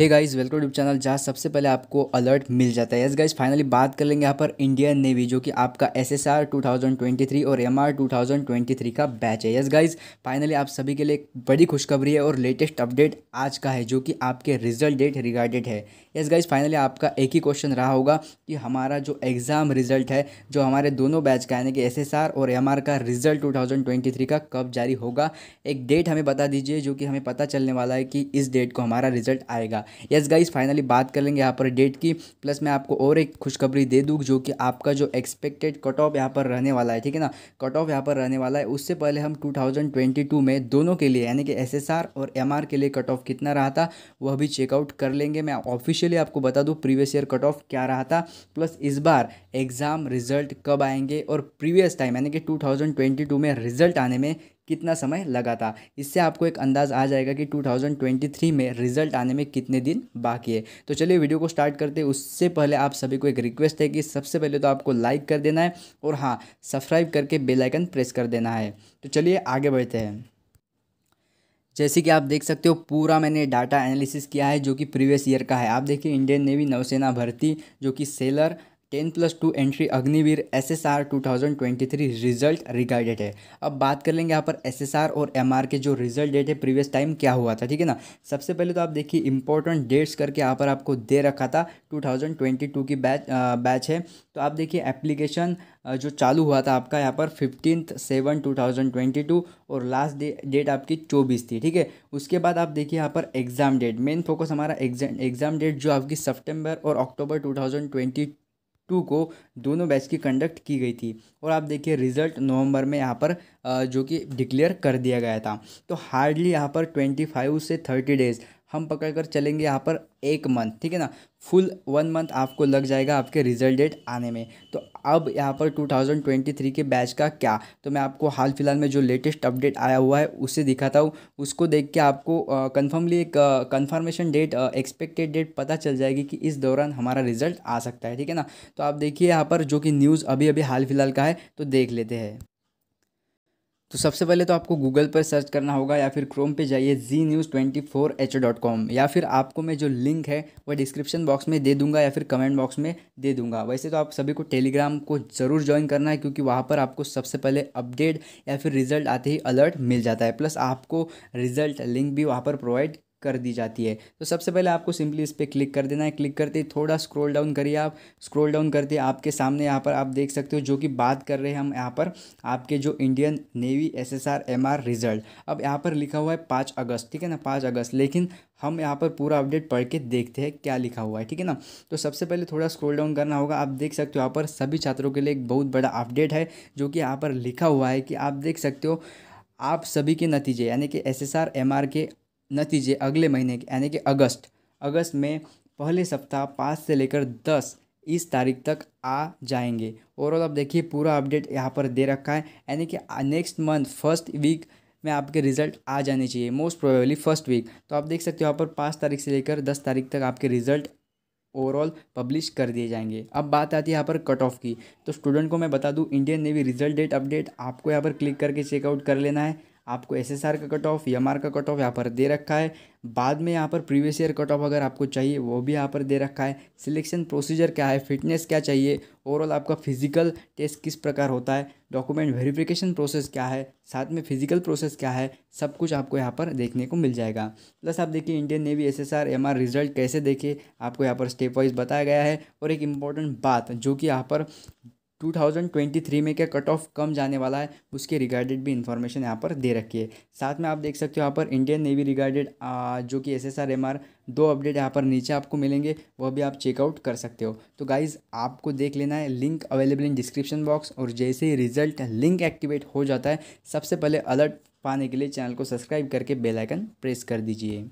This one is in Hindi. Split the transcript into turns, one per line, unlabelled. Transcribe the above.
hey guys welcome to channel जहाँ सबसे पहले आपको अलर्ट मिल जाता है यस गाइस फाइनली बात कर लेंगे यहाँ पर इंडियन नेवी जो कि आपका एसएसआर 2023 और एमआर 2023 का बैच है यस गाइस फाइनली आप सभी के लिए एक बड़ी खुशखबरी है और लेटेस्ट अपडेट आज का है जो कि आपके रिजल्ट डेट रिगार्डेड है यस गाइज फाइनली आपका एक ही क्वेश्चन रहा होगा कि हमारा जो एग्ज़ाम रिजल्ट है जो हमारे दोनों बैच का यानी कि एस और एम का रिजल्ट टू का कब जारी होगा एक डेट हमें बता दीजिए जो कि हमें पता चलने वाला है कि इस डेट को हमारा रिजल्ट आएगा यस गाइस फाइनली बात कर लेंगे यहाँ पर डेट की प्लस मैं आपको और एक खुशखबरी दे दूँ जो कि आपका जो एक्सपेक्टेड कट ऑफ यहाँ पर रहने वाला है ठीक है ना कट ऑफ यहाँ पर रहने वाला है उससे पहले हम टू में दोनों के लिए यानी कि एस और एम के लिए कट ऑफ कितना रहा था वह भी चेकआउट कर लेंगे मैं ऑफिशियली आपको बता दूँ प्रीवियस ईयर कट ऑफ क्या रहा था प्लस इस बार एग्ज़ाम रिजल्ट कब आएंगे और प्रीवियस टाइम यानी कि 2022 में रिजल्ट आने में कितना समय लगा था इससे आपको एक अंदाज़ आ जाएगा कि 2023 में रिजल्ट आने में कितने दिन बाकी है तो चलिए वीडियो को स्टार्ट करते हैं उससे पहले आप सभी को एक रिक्वेस्ट है कि सबसे पहले तो आपको लाइक कर देना है और हाँ सब्सक्राइब करके बेलाइकन प्रेस कर देना है तो चलिए आगे बढ़ते हैं जैसे कि आप देख सकते हो पूरा मैंने डाटा एनालिसिस किया है जो कि प्रीवियस ईयर का है आप देखिए इंडियन नेवी नौसेना भर्ती जो कि sailor ten plus two entry Agniveer S S R two thousand twenty three result regarded है अब बात कर लेंगे यहाँ पर एस एस आर और एम आर के जो रिजल्ट डेट है प्रीवियस टाइम क्या हुआ था ठीक है ना सबसे पहले तो आप देखिए इंपॉर्टेंट डेट्स करके यहाँ पर आपको दे रखा था टू थाउजेंड ट्वेंटी टू की बैच बैच है तो आप देखिए एप्लीकेशन जो चालू हुआ था आपका यहाँ पर fifteenth seven two thousand twenty two और लास्ट डेट आपकी चौबीस थी ठीक है उसके बाद आप देखिए यहाँ पर एग्ज़ाम डेट मेन फोकस हमारा एग्जाम एग्ज़ाम डेट जो आपकी सेप्टेम्बर और October two thousand twenty two को दोनों बैच की कंडक्ट की गई थी और आप देखिए रिजल्ट नवंबर में यहाँ पर जो कि डिक्लेयर कर दिया गया था तो हार्डली यहाँ पर ट्वेंटी फाइव से थर्टी डेज़ हम पकड़ कर चलेंगे यहाँ पर एक मंथ ठीक है ना फुल वन मंथ आपको लग जाएगा आपके रिजल्ट डेट आने में तो अब यहाँ पर 2023 के बैच का क्या तो मैं आपको हाल फिलहाल में जो लेटेस्ट अपडेट आया हुआ है उसे दिखाता हूँ उसको देख के आपको कन्फर्मली एक कन्फर्मेशन डेट एक्सपेक्टेड डेट पता चल जाएगी कि इस दौरान हमारा रिजल्ट आ सकता है ठीक है ना तो आप देखिए यहाँ पर जो कि न्यूज़ अभी अभी हाल फिलहाल का है तो देख लेते हैं तो सबसे पहले तो आपको गूगल पर सर्च करना होगा या फिर क्रोम पे जाइए Zee news twenty four H dot com या फिर आपको मैं जो लिंक है वह डिस्क्रिप्शन बॉक्स में दे दूंगा या फिर कमेंट बॉक्स में दे दूंगा वैसे तो आप सभी को टेलीग्राम को ज़रूर ज्वाइन करना है क्योंकि वहाँ पर आपको सबसे पहले अपडेट या फिर रिजल्ट आते ही अलर्ट मिल जाता है प्लस आपको रिजल्ट लिंक भी वहाँ पर प्रोवाइड कर दी जाती है तो सबसे पहले आपको सिंपली इस पर क्लिक कर देना है क्लिक करते ही थोड़ा स्क्रॉल डाउन करिए आप स्क्रॉल डाउन करते आपके सामने यहाँ पर आप देख सकते हो जो कि बात कर रहे हैं हम यहाँ पर आपके जो Indian Navy S S R M R result अब यहाँ पर लिखा हुआ है पाँच अगस्त ठीक है ना पाँच अगस्त लेकिन हम यहाँ पर पूरा अपडेट पढ़ के देखते हैं क्या लिखा हुआ है ठीक है ना तो सबसे पहले थोड़ा स्क्रॉल डाउन करना होगा आप देख सकते हो यहाँ पर सभी छात्रों के लिए एक बहुत बड़ा अपडेट है जो कि यहाँ पर लिखा हुआ है कि आप देख सकते हो आप सभी के नतीजे यानी कि S S R M R के नतीजे अगले महीने के यानी कि अगस्त अगस्त में पहले सप्ताह पाँच से लेकर दस इस तारीख तक आ जाएंगे ओवरऑल आप देखिए पूरा अपडेट यहाँ पर दे रखा है यानी कि नेक्स्ट मंथ फर्स्ट वीक में आपके रिजल्ट आ जाने चाहिए मोस्ट प्रोबेबली फर्स्ट वीक तो आप देख सकते हो यहाँ पर पाँच तारीख से लेकर दस तारीख तक आपके रिजल्ट ओवरऑल पब्लिश कर दिए जाएंगे अब बात आती है यहाँ पर कट ऑफ की तो स्टूडेंट को मैं बता दूँ Indian Navy result date update आपको यहाँ पर क्लिक करके चेकआउट कर लेना है आपको एस एस आर का कट ऑफ एम आर का कट ऑफ यहाँ पर दे रखा है बाद में यहाँ पर प्रीवियस ईयर कट ऑफ अगर आपको चाहिए वो भी यहाँ पर दे रखा है सिलेक्शन प्रोसीजर क्या है फिटनेस क्या चाहिए ओवरऑल आपका फिजिकल टेस्ट किस प्रकार होता है डॉक्यूमेंट वेरिफिकेशन प्रोसेस क्या है साथ में फिजिकल प्रोसेस क्या है सब कुछ आपको यहाँ पर देखने को मिल जाएगा प्लस आप देखिए Indian Navy S S R M R result कैसे देखे आपको यहाँ पर स्टेप वाइज बताया गया है और एक इम्पॉर्टेंट बात जो कि यहाँ पर 2023 में क्या कट ऑफ कम जाने वाला है उसके रिगार्डेड भी इन्फॉर्मेशन यहाँ पर दे रखी है साथ में आप देख सकते हो यहाँ पर इंडियन नेवी रिगार्डेड जो कि S S R M R दो अपडेट यहाँ पर नीचे आपको मिलेंगे वह भी आप चेकआउट कर सकते हो तो गाइज़ आपको देख लेना है link available in description box और जैसे ही रिजल्ट लिंक एक्टिवेट हो जाता है सबसे पहले अलर्ट पाने के लिए चैनल को सब्सक्राइब करके बेल आइकन प्रेस कर दीजिए